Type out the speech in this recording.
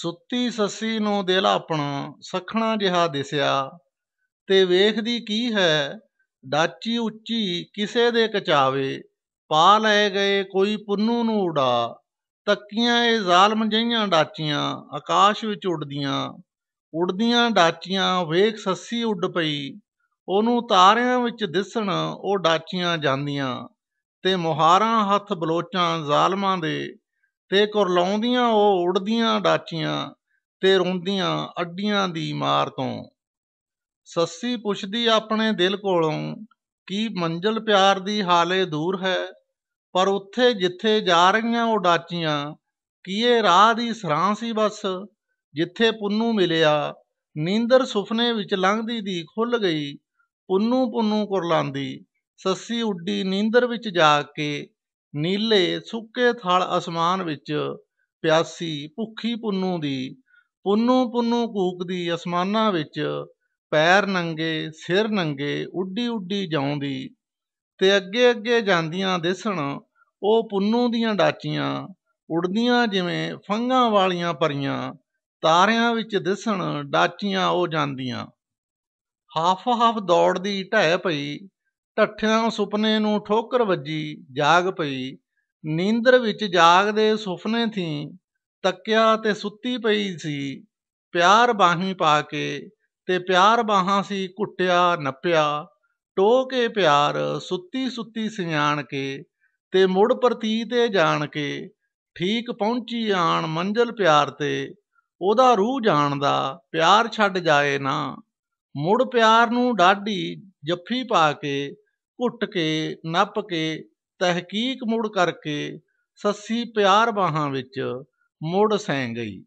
ਸੁੱਤੀ ਸੱਸੀ ਨੂੰ ਆਪਣਾ ਸਖਣਾ ਜਿਹਾ ਦਿਸਿਆ ਤੇ ਵੇਖਦੀ ਕੀ ਹੈ ਡਾਚੀ ਉੱਚੀ ਕਿਸੇ ਦੇ ਕਚਾਵੇ ਪਾ ਲੈ ਗਏ ਕੋਈ ਪੁੰਨੂ ਨੂੰ ਉਡਾ ਤੱਕੀਆਂ ਇਹ ਜ਼ਾਲਮ ਜਈਆਂ ਡਾਚੀਆਂ ਆਕਾਸ਼ ਵਿੱਚ ਉੱਡਦੀਆਂ ਉੱਡਦੀਆਂ ਡਾਚੀਆਂ ਵੇਖ ਸੱਸੀ ਉੱਡ ਪਈ ਉਹਨੂੰ ਤਾਰਿਆਂ ਵਿੱਚ ਦਿਸਣ ਉਹ ਡਾਚੀਆਂ ਜਾਂਦੀਆਂ ਤੇ ਮੁਹਾਰਾਂ ਹੱਥ ਬਲੋਚਾਂ ਜ਼ਾਲਮਾਂ ਦੇ ਤੇ ਕੁਰਲਾਉਂਦੀਆਂ ਉਹ ਉੜਦੀਆਂ ਡਾਚੀਆਂ ਤੇ ਰੋਂਦੀਆਂ ਅੱਡੀਆਂ ਦੀ ਮਾਰ ਤੋਂ ਸੱਸੀ ਪੁੱਛਦੀ ਆਪਣੇ ਦਿਲ ਕੋਲੋਂ ਕੀ ਮੰਜ਼ਲ ਪਿਆਰ ਦੀ ਹਾਲੇ ਦੂਰ ਹੈ ਪਰ ਉੱਥੇ ਜਿੱਥੇ ਜਾ ਰਹੀਆਂ ਉਹ ਡਾਚੀਆਂ ਕੀ ਇਹ ਰਾਹ ਦੀ ਸਰਾਂ ਸੀ ਬਸ ਜਿੱਥੇ ਪੁੰਨੂ ਮਿਲਿਆ ਨੀਂਦਰ ਸੁਪਨੇ ਵਿੱਚ ਲੰਘਦੀ ਦੀ ਖੁੱਲ ਗਈ ਪੁੰਨੂ ਪੁੰਨੂ ਕੁਰਲਾਂਦੀ ਸੱਸੀ ਉੱਡੀ ਨੀਂਦਰ ਵਿੱਚ ਜਾ ਕੇ ਨੀਲੇ ਸੁੱਕੇ ਥਲ ਅਸਮਾਨ ਵਿੱਚ ਪਿਆਸੀ ਭੁੱਖੀ ਪੁੰਨੂ ਦੀ ਪੁੰਨੂ ਪੁੰਨੂ ਕੂਕਦੀ ਅਸਮਾਨਾਂ ਵਿੱਚ ਪੈਰ ਨੰਗੇ ਸਿਰ ਨੰਗੇ ਉੱਡੀ ਉੱਡੀ ਜਾਉਂਦੀ ਤੇ ਅੱਗੇ ਅੱਗੇ ਜਾਂਦੀਆਂ ਦਿਸਣ ਉਹ ਪੁੰਨੂ ਦੀਆਂ ਡਾਚੀਆਂ ਉੜਦੀਆਂ ਜਿਵੇਂ ਫੰਗਾਂ ਵਾਲੀਆਂ ਪਰੀਆਂ ਤਾਰਿਆਂ ਵਿੱਚ ਦਿਸਣ ਡਾਚੀਆਂ ਉਹ ਜਾਂਦੀਆਂ ਹਾਫ ਹਾਫ ਦੌੜਦੀ ਢਹਿ ਪਈ ਟੱਠਿਆਂ ਸੁਪਨੇ ਨੂੰ ਠੋਕਰ ਵੱਜੀ ਜਾਗ ਪਈ ਨੀਂਦਰ ਵਿੱਚ ਜਾਗਦੇ ਸੁਪਨੇ ਥੀ ਤੱਕਿਆ ਤੇ ਸੁੱਤੀ ਪਈ ਸੀ ਪਿਆਰ ਬਾਹੀ ਪਾ ਕੇ ਤੇ ਪਿਆਰ ਬਾਹਾਂ ਸੀ ਕੁੱਟਿਆ ਨੱਪਿਆ ਟੋਕੇ ਪਿਆਰ ਸੁੱਤੀ ਸੁੱਤੀ ਸਿਆਣ ਕੇ ਤੇ ਮੁੜ ਪਰਤੀ ਤੇ ਜਾਣ ਕੇ ਠੀਕ ਪਹੁੰਚੀ ਆਣ ਮੰਜ਼ਲ ਪਿਆਰ ਤੇ ਉਹਦਾ ਰੂਹ ਜਾਣਦਾ ਪਿਆਰ ਛੱਡ ਜਾਏ ਨਾ ਮੁੜ ਪਿਆਰ ਨੂੰ ਡਾਢੀ ਜੱਫੀ ਪਾ ਕੇ ਘੁੱਟ ਕੇ ਨੱਪ ਕੇ ਤਹਿਕੀਕ ਮੋੜ ਕਰਕੇ ਸੱਸੀ ਪਿਆਰ ਬਾਹਾਂ ਵਿੱਚ ਮੋੜ ਸੈਂ ਗਈ